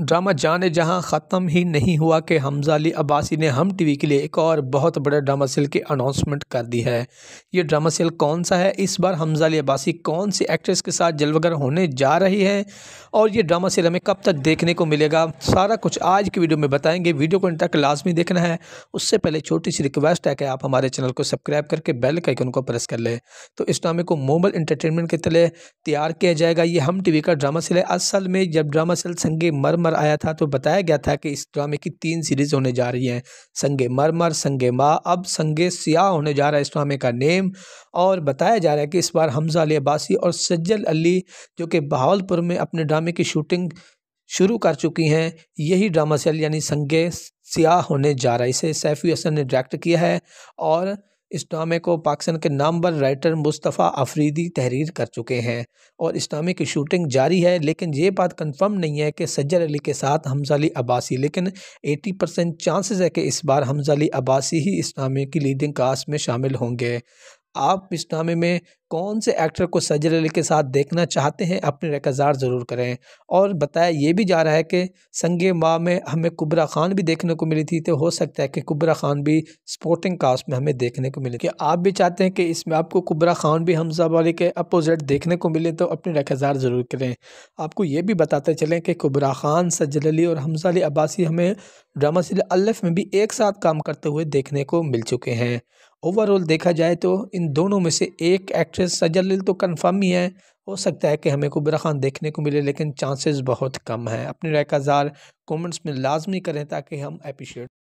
drama जाने जहां ख़त्म ही नहीं हुआ कि हमजा अली अब्बासी ने हम टीवी के लिए एक और बहुत बड़े ड्रामा सेल की अनाउंसमेंट कर दी है ये ड्रामा सेल कौन सा है इस बार हमजा अली अब्बासी कौन सी एक्ट्रेस के साथ जलवगर होने जा रही है और ये ड्रामा सेल हमें कब तक देखने को मिलेगा सारा कुछ आज की वीडियो में बताएंगे वीडियो को इन तक लाजमी देखना है उससे पहले छोटी सी रिक्वेस्ट है कि आप हमारे चैनल को सब्सक्राइब करके बेल का आइकन को प्रेस कर लें तो इस ड्रामे को मोबल इंटरटेनमेंट के तले तैयार किया जाएगा ये हम टी का ड्रामा सेल है असल में जब ड्रामा सेल संगे मरमर मरमर आया था तो बताया गया था कि इस ड्रामे की तीन सीरीज़ होने जा रही हैं संगे मरमर संगे माँ अब संगे सियाह होने जा रहा है इस ड्रामे का नेम और बताया जा रहा है कि इस बार हमजा अली अब्बासी और सज्जल अली जो कि बहावलपुर में अपने ड्रामे की शूटिंग शुरू कर चुकी हैं यही ड्रामा सेल यानी संगे सियाह होने जा रहा है इसे सैफी हसन ने डायरेक्ट किया है और इस ड्रामे को पाकिस्तान के नामवर राइटर मुस्तफ़ा आफरीदी तहरीर कर चुके हैं और इस ड्रामे की शूटिंग जारी है लेकिन ये बात कंफर्म नहीं है कि सज्जर अली के साथ हमजा अली लेकिन 80 परसेंट चांसेस है कि इस बार हमजा अली अब्बासी ही इस ड्रामे की लीडिंग कास्ट में शामिल होंगे आप इस ड्रामे में कौन से एक्टर को सजर अली के साथ देखना चाहते हैं अपने रकजार ज़रूर करें और बताया ये भी जा रहा है कि संगे माँ में हमें कुबरा खान भी देखने को मिली थी तो हो सकता है कि कुबरा खान भी स्पोर्टिंग कास्ट में हमें देखने को मिले कि आप भी चाहते हैं कि इसमें आपको कुबरा खान भी हमजा वाली के अपोजिट देखने को मिले तो अपने रकजार ज़रूर करें आपको ये भी बताते चलें कि कुबरा खान सजर अली और हमजा अली अब्बासी हमें ड्रामा सिल अल्फ में भी एक साथ काम करते हुए देखने को मिल चुके हैं ओवरऑल देखा जाए तो इन दोनों में से एक एक्टर से सजल तो कन्फर्म ही है हो सकता है कि हमें कुबरा खान देखने को मिले लेकिन चांसेस बहुत कम हैं अपने राय का ज़ार कमेंट्स में लाजमी करें ताकि हम अप्रिशिएट